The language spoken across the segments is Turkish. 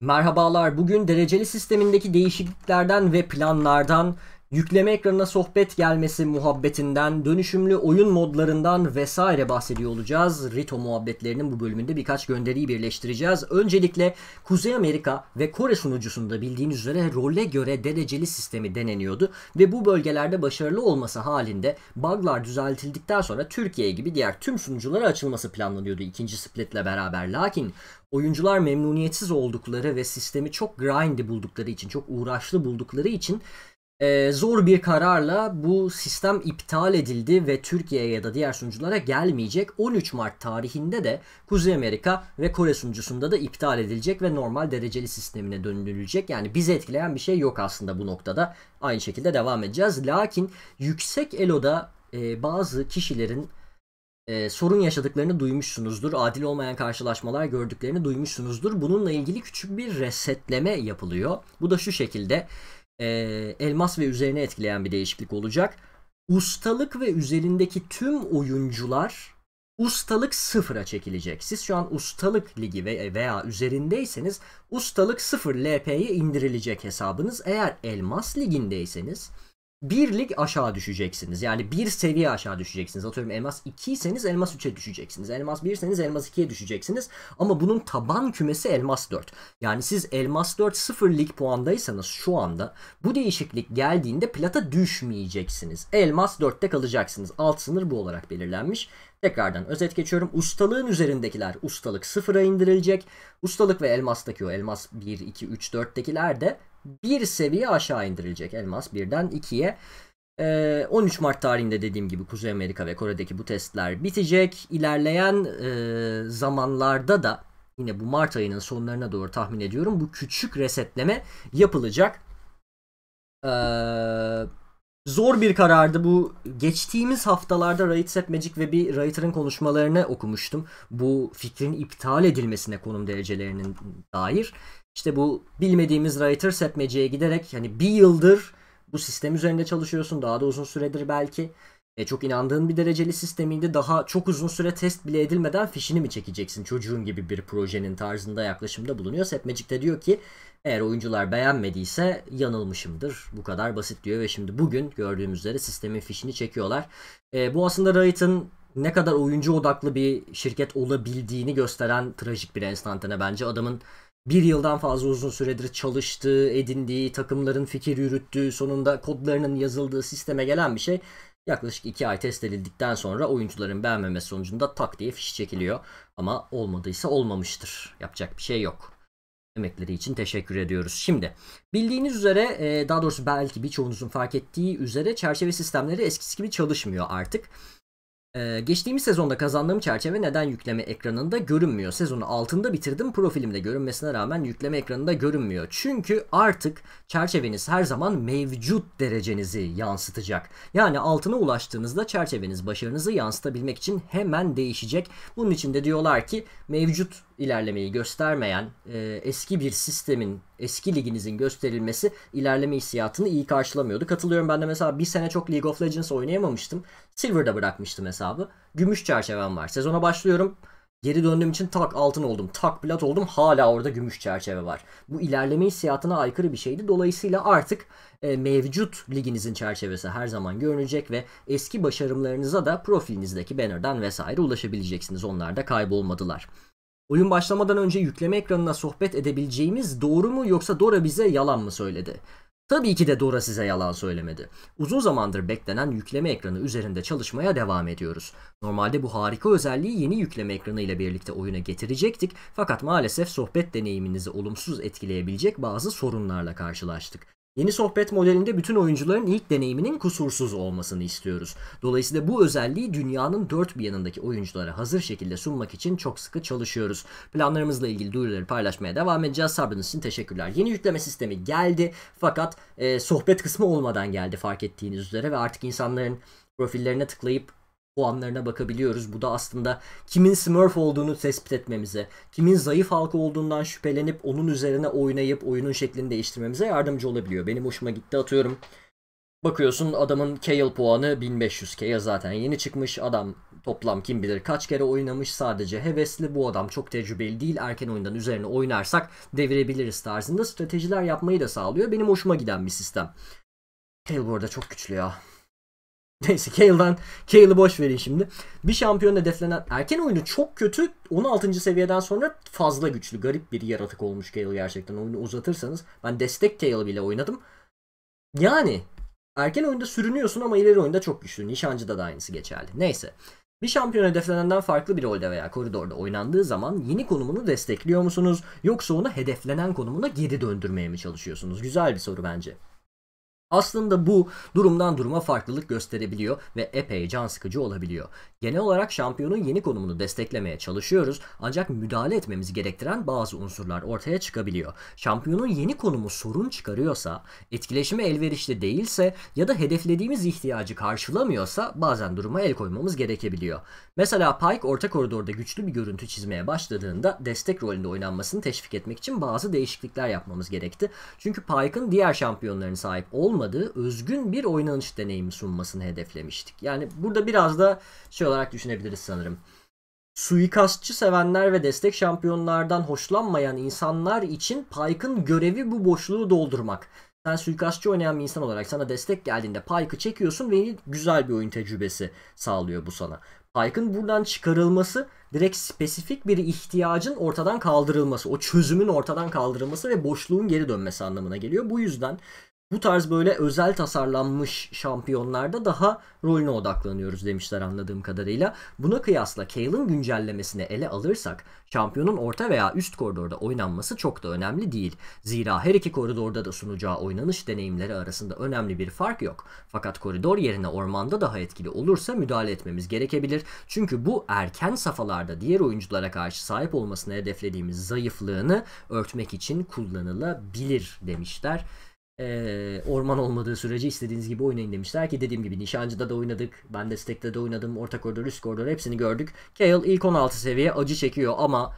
Merhabalar, bugün dereceli sistemindeki değişikliklerden ve planlardan yükleme ekranına sohbet gelmesi muhabbetinden, dönüşümlü oyun modlarından vesaire bahsediyor olacağız. Rito muhabbetlerinin bu bölümünde birkaç gönderiyi birleştireceğiz. Öncelikle Kuzey Amerika ve Kore sunucusunda bildiğiniz üzere role göre dereceli sistemi deneniyordu ve bu bölgelerde başarılı olması halinde buglar düzeltildikten sonra Türkiye gibi diğer tüm sunuculara açılması planlanıyordu ikinci splitle beraber. Lakin oyuncular memnuniyetsiz oldukları ve sistemi çok grindy buldukları için, çok uğraşlı buldukları için e, zor bir kararla bu sistem iptal edildi ve Türkiye'ye ya da diğer sunuculara gelmeyecek. 13 Mart tarihinde de Kuzey Amerika ve Kore sunucusunda da iptal edilecek ve normal dereceli sistemine dönülecek. Yani bizi etkileyen bir şey yok aslında bu noktada. Aynı şekilde devam edeceğiz. Lakin yüksek eloda e, bazı kişilerin e, sorun yaşadıklarını duymuşsunuzdur. Adil olmayan karşılaşmalar gördüklerini duymuşsunuzdur. Bununla ilgili küçük bir resetleme yapılıyor. Bu da şu şekilde e, elmas ve üzerine etkileyen bir değişiklik olacak. Ustalık ve üzerindeki tüm oyuncular ustalık sıfıra çekilecek. Siz şu an ustalık ligi veya üzerindeyseniz ustalık sıfır LP'ye indirilecek hesabınız. Eğer elmas ligindeyseniz bir lig aşağı düşeceksiniz. Yani bir seviye aşağı düşeceksiniz. Atıyorum elmas 2 iseniz elmas 3'e düşeceksiniz. Elmas 1 iseniz elmas 2'ye düşeceksiniz. Ama bunun taban kümesi elmas 4. Yani siz elmas 4 0 lig puandaysanız şu anda bu değişiklik geldiğinde plata düşmeyeceksiniz. Elmas 4'te kalacaksınız. Alt sınır bu olarak belirlenmiş. Tekrardan özet geçiyorum. Ustalığın üzerindekiler ustalık sıfıra indirilecek. Ustalık ve elmastaki o elmas 1, 2, 3, 4'tekiler de bir seviye aşağı indirilecek elmas birden ikiye 13 ee, Mart tarihinde dediğim gibi Kuzey Amerika ve Kore'deki bu testler bitecek. İlerleyen e, zamanlarda da yine bu Mart ayının sonlarına doğru tahmin ediyorum bu küçük resetleme yapılacak. Ee, zor bir karardı bu. Geçtiğimiz haftalarda Raid Magic ve bir Raiter'ın konuşmalarını okumuştum. Bu fikrin iptal edilmesine konum derecelerinin dair. İşte bu bilmediğimiz writer setmeceye giderek hani bir yıldır bu sistem üzerinde çalışıyorsun. Daha da uzun süredir belki. E, çok inandığın bir dereceli sisteminde daha çok uzun süre test bile edilmeden fişini mi çekeceksin çocuğun gibi bir projenin tarzında yaklaşımda bulunuyor. Setmecik'te diyor ki eğer oyuncular beğenmediyse yanılmışımdır. Bu kadar basit diyor ve şimdi bugün gördüğümüz üzere sistemin fişini çekiyorlar. E, bu aslında Riot'ın ne kadar oyuncu odaklı bir şirket olabildiğini gösteren trajik bir enstantane bence. Adamın bir yıldan fazla uzun süredir çalıştığı, edindiği, takımların fikir yürüttüğü, sonunda kodlarının yazıldığı sisteme gelen bir şey. Yaklaşık 2 ay test edildikten sonra oyuncuların beğenmemesi sonucunda tak diye fiş çekiliyor. Ama olmadıysa olmamıştır. Yapacak bir şey yok. Emekleri için teşekkür ediyoruz. Şimdi bildiğiniz üzere e, daha doğrusu belki birçoğunuzun fark ettiği üzere çerçeve sistemleri eskisi gibi çalışmıyor artık. Ee, geçtiğimiz sezonda kazandığım çerçeve neden yükleme ekranında görünmüyor? Sezonu altında bitirdim profilimde görünmesine rağmen yükleme ekranında görünmüyor. Çünkü artık çerçeveniz her zaman mevcut derecenizi yansıtacak. Yani altına ulaştığınızda çerçeveniz başarınızı yansıtabilmek için hemen değişecek. Bunun için de diyorlar ki mevcut ilerlemeyi göstermeyen e, eski bir sistemin, eski liginizin gösterilmesi ilerleme hissiyatını iyi karşılamıyordu. Katılıyorum ben de mesela bir sene çok League of Legends oynayamamıştım. Silver'da bırakmıştım hesabı. Gümüş çerçevem var. Sezona başlıyorum. Geri döndüğüm için tak altın oldum, tak plat oldum. Hala orada gümüş çerçeve var. Bu ilerleme hissiyatına aykırı bir şeydi. Dolayısıyla artık e, mevcut liginizin çerçevesi her zaman görünecek ve eski başarımlarınıza da profilinizdeki banner'dan vesaire ulaşabileceksiniz. Onlar da kaybolmadılar. Oyun başlamadan önce yükleme ekranına sohbet edebileceğimiz doğru mu yoksa Dora bize yalan mı söyledi? Tabii ki de Dora size yalan söylemedi. Uzun zamandır beklenen yükleme ekranı üzerinde çalışmaya devam ediyoruz. Normalde bu harika özelliği yeni yükleme ekranı ile birlikte oyuna getirecektik fakat maalesef sohbet deneyiminizi olumsuz etkileyebilecek bazı sorunlarla karşılaştık. Yeni sohbet modelinde bütün oyuncuların ilk deneyiminin kusursuz olmasını istiyoruz. Dolayısıyla bu özelliği dünyanın dört bir yanındaki oyunculara hazır şekilde sunmak için çok sıkı çalışıyoruz. Planlarımızla ilgili duyuruları paylaşmaya devam edeceğiz. Sabrınız için teşekkürler. Yeni yükleme sistemi geldi fakat e, sohbet kısmı olmadan geldi fark ettiğiniz üzere ve artık insanların profillerine tıklayıp puanlarına bakabiliyoruz. Bu da aslında kimin Smurf olduğunu tespit etmemize, kimin zayıf halkı olduğundan şüphelenip onun üzerine oynayıp oyunun şeklini değiştirmemize yardımcı olabiliyor. Benim hoşuma gitti atıyorum. Bakıyorsun adamın Kale puanı 1500. Kale zaten yeni çıkmış. Adam toplam kim bilir kaç kere oynamış sadece hevesli. Bu adam çok tecrübeli değil. Erken oyundan üzerine oynarsak devirebiliriz tarzında stratejiler yapmayı da sağlıyor. Benim hoşuma giden bir sistem. Kale bu arada çok güçlü ya. Neyse Kale'dan Kale'ı boş verin şimdi. Bir şampiyon hedeflenen erken oyunu çok kötü. 16. seviyeden sonra fazla güçlü. Garip bir yaratık olmuş Kale gerçekten. Oyunu uzatırsanız ben destek Kale bile oynadım. Yani erken oyunda sürünüyorsun ama ileri oyunda çok güçlü. Nişancı'da da aynısı geçerli. Neyse. Bir şampiyon hedeflenenden farklı bir rolde veya koridorda oynandığı zaman yeni konumunu destekliyor musunuz? Yoksa onu hedeflenen konumuna geri döndürmeye mi çalışıyorsunuz? Güzel bir soru bence. Aslında bu durumdan duruma farklılık gösterebiliyor ve epey can sıkıcı olabiliyor. Genel olarak şampiyonun yeni konumunu desteklemeye çalışıyoruz ancak müdahale etmemizi gerektiren bazı unsurlar ortaya çıkabiliyor. Şampiyonun yeni konumu sorun çıkarıyorsa, etkileşime elverişli değilse ya da hedeflediğimiz ihtiyacı karşılamıyorsa bazen duruma el koymamız gerekebiliyor. Mesela Pike orta koridorda güçlü bir görüntü çizmeye başladığında destek rolünde oynanmasını teşvik etmek için bazı değişiklikler yapmamız gerekti. Çünkü Pike'ın diğer şampiyonların sahip olmadığı olmadığı özgün bir oynanış deneyimi sunmasını hedeflemiştik. Yani burada biraz da şey olarak düşünebiliriz sanırım. Suikastçı sevenler ve destek şampiyonlardan hoşlanmayan insanlar için Pike'ın görevi bu boşluğu doldurmak. Sen suikastçı oynayan bir insan olarak sana destek geldiğinde Pike'ı çekiyorsun ve güzel bir oyun tecrübesi sağlıyor bu sana. Pike'ın buradan çıkarılması direkt spesifik bir ihtiyacın ortadan kaldırılması, o çözümün ortadan kaldırılması ve boşluğun geri dönmesi anlamına geliyor. Bu yüzden bu tarz böyle özel tasarlanmış şampiyonlarda daha rolüne odaklanıyoruz demişler anladığım kadarıyla. Buna kıyasla Kale'ın güncellemesini ele alırsak şampiyonun orta veya üst koridorda oynanması çok da önemli değil. Zira her iki koridorda da sunacağı oynanış deneyimleri arasında önemli bir fark yok. Fakat koridor yerine ormanda daha etkili olursa müdahale etmemiz gerekebilir. Çünkü bu erken safhalarda diğer oyunculara karşı sahip olmasını hedeflediğimiz zayıflığını örtmek için kullanılabilir demişler e, orman olmadığı sürece istediğiniz gibi oynayın demişler ki dediğim gibi Nişancı'da da oynadık. Ben de Stack'te de oynadım. Orta koridor, üst koridor hepsini gördük. Kale ilk 16 seviye acı çekiyor ama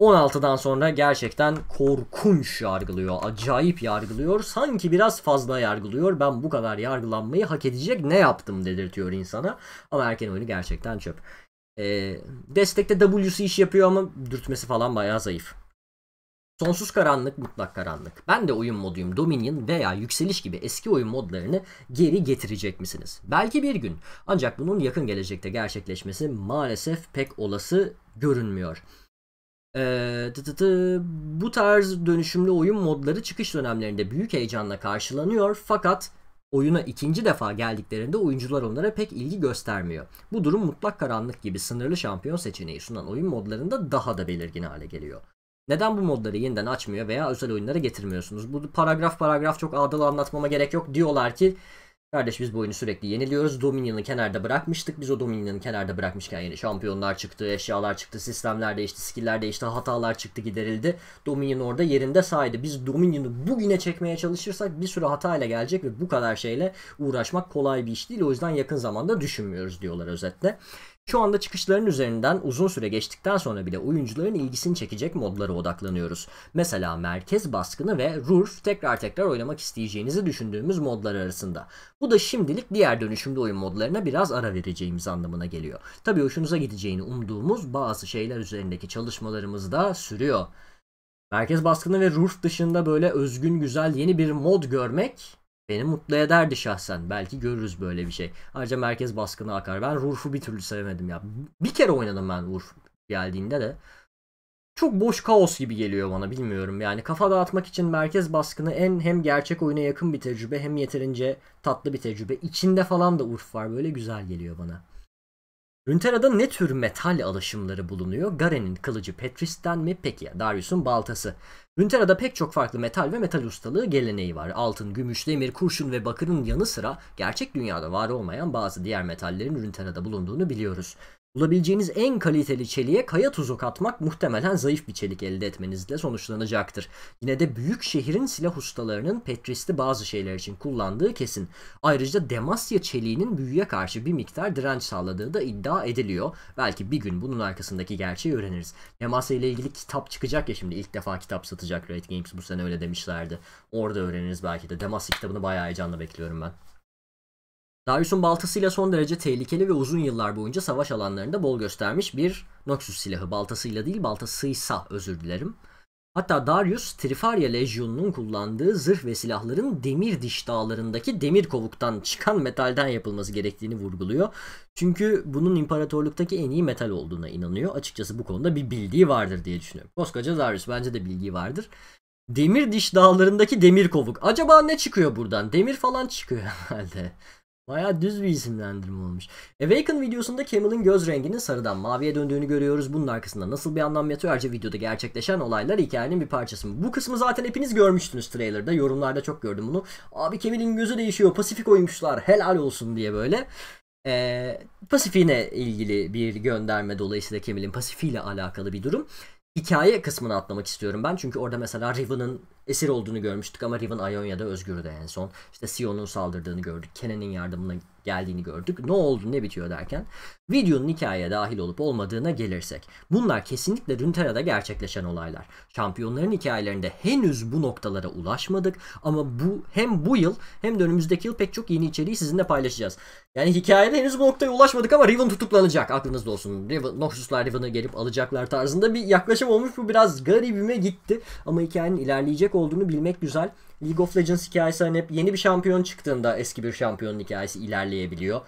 16'dan sonra gerçekten korkunç yargılıyor. Acayip yargılıyor. Sanki biraz fazla yargılıyor. Ben bu kadar yargılanmayı hak edecek ne yaptım dedirtiyor insana. Ama erken oyunu gerçekten çöp. Ee, destekte W'su iş yapıyor ama dürtmesi falan bayağı zayıf. Sonsuz karanlık, mutlak karanlık. Ben de oyun moduyum Dominion veya Yükseliş gibi eski oyun modlarını geri getirecek misiniz? Belki bir gün. Ancak bunun yakın gelecekte gerçekleşmesi maalesef pek olası görünmüyor. Ee, tı tı tı, bu tarz dönüşümlü oyun modları çıkış dönemlerinde büyük heyecanla karşılanıyor fakat oyuna ikinci defa geldiklerinde oyuncular onlara pek ilgi göstermiyor. Bu durum mutlak karanlık gibi sınırlı şampiyon seçeneği sunan oyun modlarında daha da belirgin hale geliyor. Neden bu modları yeniden açmıyor veya özel oyunlara getirmiyorsunuz? Bu paragraf paragraf çok ağdalı anlatmama gerek yok. Diyorlar ki Kardeş biz bu oyunu sürekli yeniliyoruz. Dominion'ı kenarda bırakmıştık. Biz o Dominion'ı kenarda bırakmışken yeni şampiyonlar çıktı, eşyalar çıktı, sistemler değişti, skiller değişti, hatalar çıktı giderildi. Dominion orada yerinde saydı. Biz Dominion'u bugüne çekmeye çalışırsak bir sürü hatayla gelecek ve bu kadar şeyle uğraşmak kolay bir iş değil. O yüzden yakın zamanda düşünmüyoruz diyorlar özetle. Şu anda çıkışların üzerinden uzun süre geçtikten sonra bile oyuncuların ilgisini çekecek modlara odaklanıyoruz. Mesela merkez baskını ve Rurf tekrar tekrar oynamak isteyeceğinizi düşündüğümüz modlar arasında. Bu da şimdilik diğer dönüşümlü oyun modlarına biraz ara vereceğimiz anlamına geliyor. Tabi hoşunuza gideceğini umduğumuz bazı şeyler üzerindeki çalışmalarımız da sürüyor. Merkez baskını ve Rurf dışında böyle özgün güzel yeni bir mod görmek Beni mutlu ederdi şahsen. Belki görürüz böyle bir şey. Ayrıca merkez baskını akar. Ben Rurf'u bir türlü sevemedim ya. Bir kere oynadım ben Rurf geldiğinde de. Çok boş kaos gibi geliyor bana bilmiyorum. Yani kafa dağıtmak için merkez baskını en hem gerçek oyuna yakın bir tecrübe hem yeterince tatlı bir tecrübe. İçinde falan da Urf var böyle güzel geliyor bana. Runeterra'da ne tür metal alaşımları bulunuyor? Garen'in kılıcı Petris'ten mi? Peki ya Darius'un baltası. Runeterra'da pek çok farklı metal ve metal ustalığı geleneği var. Altın, gümüş, demir, kurşun ve bakırın yanı sıra gerçek dünyada var olmayan bazı diğer metallerin Runeterra'da bulunduğunu biliyoruz. Bulabileceğiniz en kaliteli çeliğe kaya tuzu katmak muhtemelen zayıf bir çelik elde etmenizle sonuçlanacaktır. Yine de büyük şehrin silah ustalarının petristi bazı şeyler için kullandığı kesin. Ayrıca Demasya çeliğinin büyüye karşı bir miktar direnç sağladığı da iddia ediliyor. Belki bir gün bunun arkasındaki gerçeği öğreniriz. Demasya ile ilgili kitap çıkacak ya şimdi ilk defa kitap satacak Riot Games bu sene öyle demişlerdi. Orada öğreniriz belki de. Demasya kitabını bayağı heyecanla bekliyorum ben. Darius'un baltasıyla son derece tehlikeli ve uzun yıllar boyunca savaş alanlarında bol göstermiş bir Noxus silahı. Baltasıyla değil baltasıysa özür dilerim. Hatta Darius Trifaria Legion'un kullandığı zırh ve silahların demir diş dağlarındaki demir kovuktan çıkan metalden yapılması gerektiğini vurguluyor. Çünkü bunun imparatorluktaki en iyi metal olduğuna inanıyor. Açıkçası bu konuda bir bildiği vardır diye düşünüyorum. Koskoca Darius bence de bilgi vardır. Demir diş dağlarındaki demir kovuk. Acaba ne çıkıyor buradan? Demir falan çıkıyor herhalde. Baya düz bir isimlendirme olmuş. Awaken videosunda Camel'ın göz renginin sarıdan maviye döndüğünü görüyoruz. Bunun arkasında nasıl bir anlam yatıyor? Ayrıca videoda gerçekleşen olaylar hikayenin bir parçası mı? Bu kısmı zaten hepiniz görmüştünüz trailerda. Yorumlarda çok gördüm bunu. Abi Camel'in gözü değişiyor. Pasifik oymuşlar. Helal olsun diye böyle. Ee, Pasifik'ine ilgili bir gönderme dolayısıyla Camel'in ile alakalı bir durum hikaye kısmını atlamak istiyorum ben. Çünkü orada mesela Riven'ın esir olduğunu görmüştük ama Riven Ionia'da özgürdü en son. İşte Sion'un saldırdığını gördük. Kenan'ın yardımına geldiğini gördük. Ne oldu ne bitiyor derken. Videonun hikayeye dahil olup olmadığına gelirsek. Bunlar kesinlikle Runeterra'da gerçekleşen olaylar. Şampiyonların hikayelerinde henüz bu noktalara ulaşmadık ama bu hem bu yıl hem de önümüzdeki yıl pek çok yeni içeriği sizinle paylaşacağız. Yani hikayede henüz bu noktaya ulaşmadık ama Riven tutuklanacak aklınızda olsun. Riven, Noxus'lar Riven'ı gelip alacaklar tarzında bir yaklaşım olmuş. Bu biraz garibime gitti ama hikayenin ilerleyecek olduğunu bilmek güzel. League of Legends hikayesi hani hep yeni bir şampiyon çıktığında eski bir şampiyonun hikayesi ilerleyebiliyor.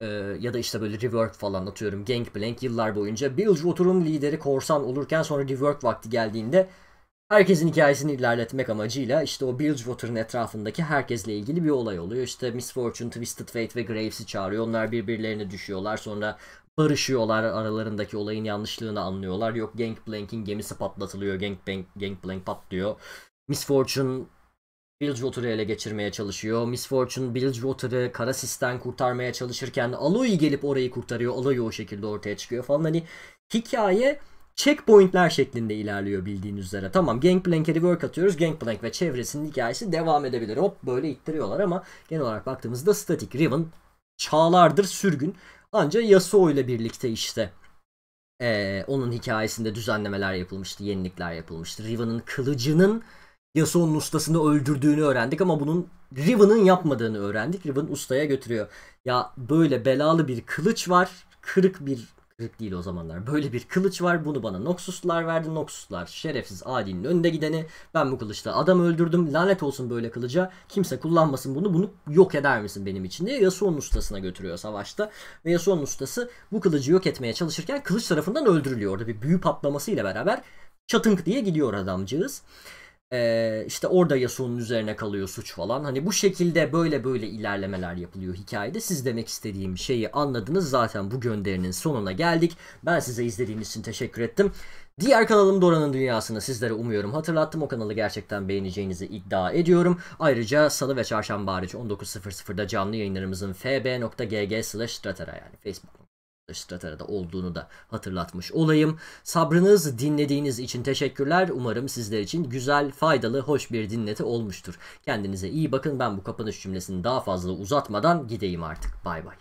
Ee, ya da işte böyle rework falan atıyorum. Gangplank yıllar boyunca Bilgewater'ın lideri korsan olurken sonra rework vakti geldiğinde herkesin hikayesini ilerletmek amacıyla işte o Bilgewater'ın etrafındaki herkesle ilgili bir olay oluyor. İşte Misfortune, Twisted Fate ve Graves'i çağırıyor. Onlar birbirlerine düşüyorlar. Sonra barışıyorlar aralarındaki olayın yanlışlığını anlıyorlar. Yok Gangplank'in gemisi patlatılıyor. Gangplank, Gangplank patlıyor. Miss Fortune Bridgewater'ı ele geçirmeye çalışıyor. Miss Fortune Bridgewater'ı Karasis'ten kurtarmaya çalışırken Aloy gelip orayı kurtarıyor. Aloy o şekilde ortaya çıkıyor falan. Hani hikaye checkpointler şeklinde ilerliyor bildiğiniz üzere. Tamam Gangplank'e rework atıyoruz. Gangplank ve çevresinin hikayesi devam edebilir. Hop böyle ittiriyorlar ama genel olarak baktığımızda Static Riven çağlardır sürgün. Anca Yasuo ile birlikte işte ee, onun hikayesinde düzenlemeler yapılmıştı, yenilikler yapılmıştı. Riven'ın kılıcının Yasuo'nun ustasını öldürdüğünü öğrendik ama bunun Riven'ın yapmadığını öğrendik. Riven ustaya götürüyor. Ya böyle belalı bir kılıç var. Kırık bir kırık değil o zamanlar. Böyle bir kılıç var. Bunu bana Noxus'lar verdi. Noxus'lar şerefsiz adinin önde gideni. Ben bu kılıçla adam öldürdüm. Lanet olsun böyle kılıca. Kimse kullanmasın bunu. Bunu yok eder misin benim için diye Yasuo'nun ustasına götürüyor savaşta. Ve Yasuo'nun ustası bu kılıcı yok etmeye çalışırken kılıç tarafından öldürülüyor. Orada bir büyü patlamasıyla beraber çatınk diye gidiyor adamcağız. Ee, işte orada Yasuo'nun üzerine kalıyor suç falan. Hani bu şekilde böyle böyle ilerlemeler yapılıyor hikayede. Siz demek istediğim şeyi anladınız. Zaten bu gönderinin sonuna geldik. Ben size izlediğiniz için teşekkür ettim. Diğer kanalım Dora'nın Dünyası'nı sizlere umuyorum hatırlattım. O kanalı gerçekten beğeneceğinizi iddia ediyorum. Ayrıca salı ve çarşamba hariç 19.00'da canlı yayınlarımızın fb.gg slash yani facebook Stratera'da olduğunu da hatırlatmış olayım. Sabrınız dinlediğiniz için teşekkürler. Umarım sizler için güzel, faydalı, hoş bir dinleti olmuştur. Kendinize iyi bakın. Ben bu kapanış cümlesini daha fazla uzatmadan gideyim artık. Bay bay.